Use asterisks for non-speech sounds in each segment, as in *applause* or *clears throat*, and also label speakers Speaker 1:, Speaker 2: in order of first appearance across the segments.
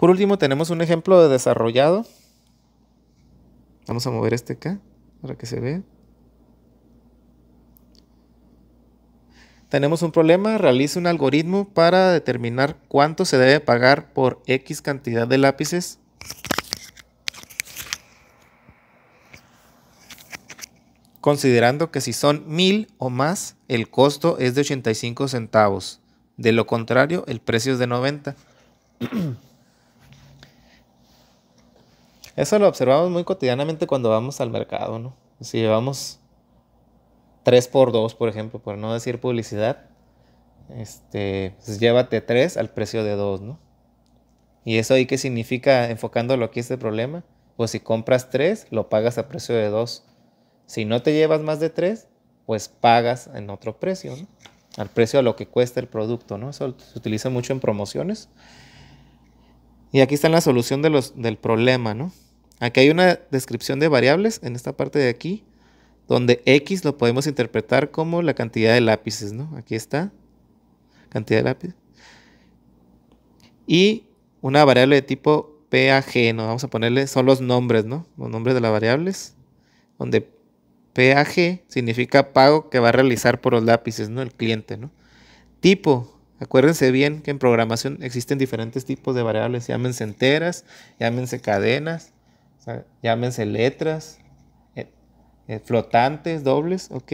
Speaker 1: Por último, tenemos un ejemplo de desarrollado. Vamos a mover este acá para que se vea. Tenemos un problema, Realice un algoritmo para determinar cuánto se debe pagar por X cantidad de lápices. Considerando que si son 1000 o más, el costo es de 85 centavos. De lo contrario, el precio es de 90. *clears throat* Eso lo observamos muy cotidianamente cuando vamos al mercado, ¿no? Si llevamos 3 por 2 por ejemplo, por no decir publicidad, este, pues llévate 3 al precio de 2, ¿no? ¿Y eso ahí qué significa enfocándolo aquí este problema? Pues si compras 3, lo pagas a precio de 2. Si no te llevas más de 3, pues pagas en otro precio, ¿no? Al precio a lo que cuesta el producto, ¿no? Eso se utiliza mucho en promociones. Y aquí está la solución del problema, ¿no? Aquí hay una descripción de variables en esta parte de aquí, donde X lo podemos interpretar como la cantidad de lápices, ¿no? Aquí está, cantidad de lápices. Y una variable de tipo PAG, ¿no? Vamos a ponerle, son los nombres, ¿no? Los nombres de las variables, donde PAG significa pago que va a realizar por los lápices, ¿no? El cliente, ¿no? Tipo, Acuérdense bien que en programación existen diferentes tipos de variables, llámense enteras, llámense cadenas, llámense letras, eh, eh, flotantes, dobles, ok.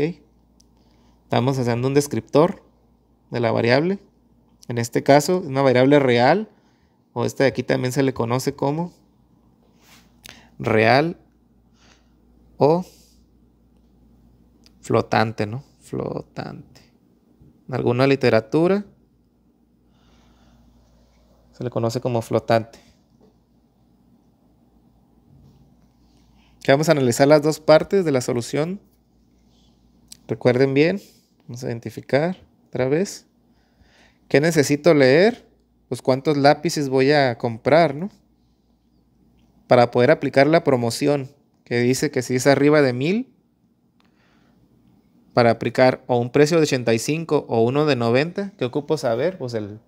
Speaker 1: Estamos haciendo un descriptor de la variable. En este caso, una variable real, o esta de aquí también se le conoce como real o flotante, ¿no? Flotante. En alguna literatura se le conoce como flotante. vamos a analizar las dos partes de la solución. Recuerden bien, vamos a identificar otra vez. ¿Qué necesito leer? Pues cuántos lápices voy a comprar, ¿no? Para poder aplicar la promoción, que dice que si es arriba de 1000, para aplicar o un precio de 85 o uno de 90, ¿qué ocupo saber? Pues el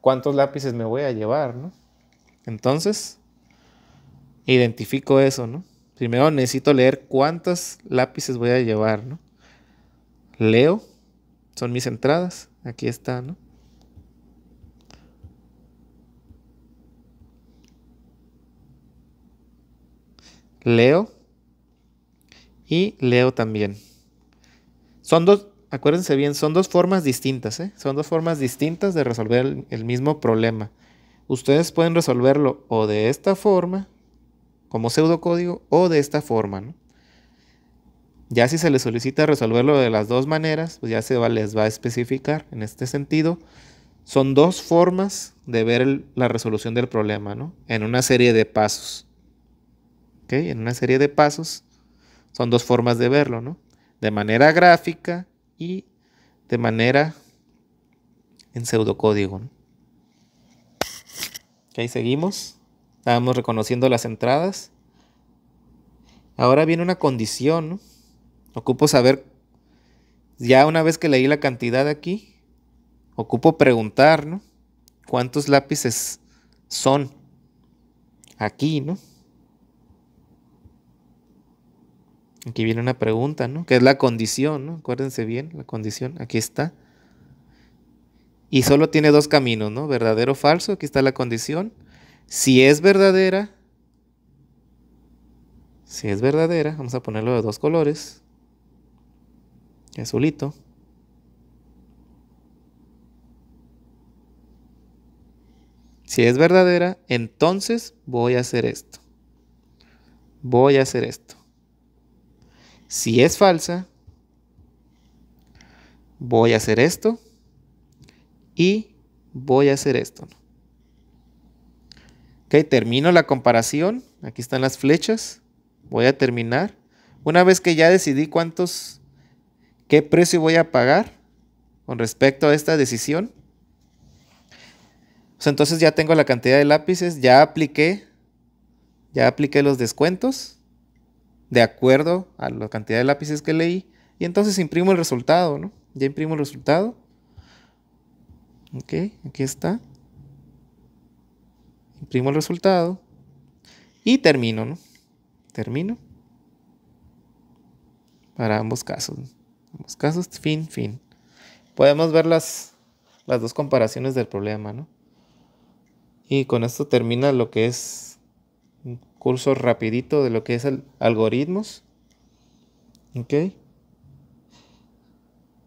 Speaker 1: cuántos lápices me voy a llevar, ¿no? Entonces, identifico eso, ¿no? Primero necesito leer cuántos lápices voy a llevar, Leo, son mis entradas, aquí está, ¿no? Leo y leo también. Son dos, acuérdense bien, son dos formas distintas, ¿eh? Son dos formas distintas de resolver el, el mismo problema. Ustedes pueden resolverlo o de esta forma como pseudocódigo o de esta forma. Ya si se les solicita resolverlo de las dos maneras, pues ya se les va a especificar en este sentido. Son dos formas de ver la resolución del problema, ¿no? En una serie de pasos. ¿Ok? En una serie de pasos son dos formas de verlo, ¿no? De manera gráfica y de manera en pseudocódigo. ¿no? Ok, seguimos. Estábamos reconociendo las entradas. Ahora viene una condición. Ocupo saber, ya una vez que leí la cantidad aquí, ocupo preguntar, ¿no? ¿Cuántos lápices son aquí, ¿no? Aquí viene una pregunta, ¿no? Que es la condición, ¿no? Acuérdense bien, la condición, aquí está. Y solo tiene dos caminos, ¿no? Verdadero o falso, aquí está la condición. Si es verdadera, si es verdadera, vamos a ponerlo de dos colores, azulito. Si es verdadera, entonces voy a hacer esto. Voy a hacer esto. Si es falsa, voy a hacer esto y voy a hacer esto. Ok, termino la comparación. Aquí están las flechas. Voy a terminar. Una vez que ya decidí cuántos, qué precio voy a pagar con respecto a esta decisión. Pues entonces ya tengo la cantidad de lápices, ya apliqué, ya apliqué los descuentos de acuerdo a la cantidad de lápices que leí. Y entonces imprimo el resultado, ¿no? Ya imprimo el resultado. Ok, aquí está exprimo el resultado y termino, ¿no? Termino para ambos casos. Ambos casos, fin, fin. Podemos ver las, las dos comparaciones del problema, ¿no? Y con esto termina lo que es un curso rapidito de lo que es el algoritmos. ¿Ok?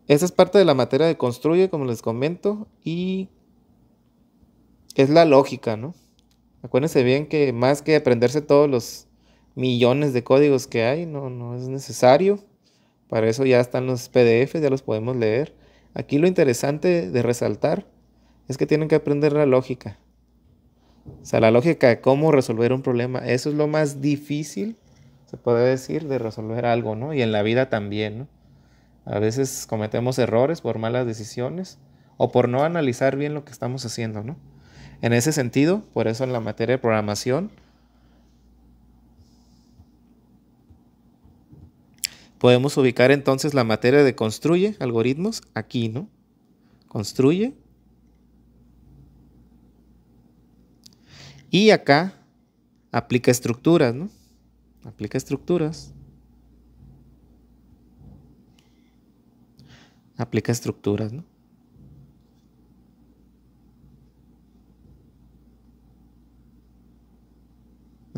Speaker 1: esa es parte de la materia de construye, como les comento, y es la lógica, ¿no? Acuérdense bien que más que aprenderse todos los millones de códigos que hay, no, no es necesario. Para eso ya están los PDFs, ya los podemos leer. Aquí lo interesante de resaltar es que tienen que aprender la lógica. O sea, la lógica de cómo resolver un problema. Eso es lo más difícil, se puede decir, de resolver algo, ¿no? Y en la vida también, ¿no? A veces cometemos errores por malas decisiones o por no analizar bien lo que estamos haciendo, ¿no? En ese sentido, por eso en la materia de programación podemos ubicar entonces la materia de construye algoritmos aquí, ¿no? Construye. Y acá aplica estructuras, ¿no? Aplica estructuras. Aplica estructuras, ¿no?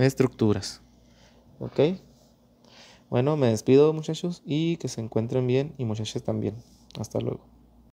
Speaker 1: estructuras. ¿Ok? Bueno, me despido muchachos y que se encuentren bien y muchachas también. Hasta luego.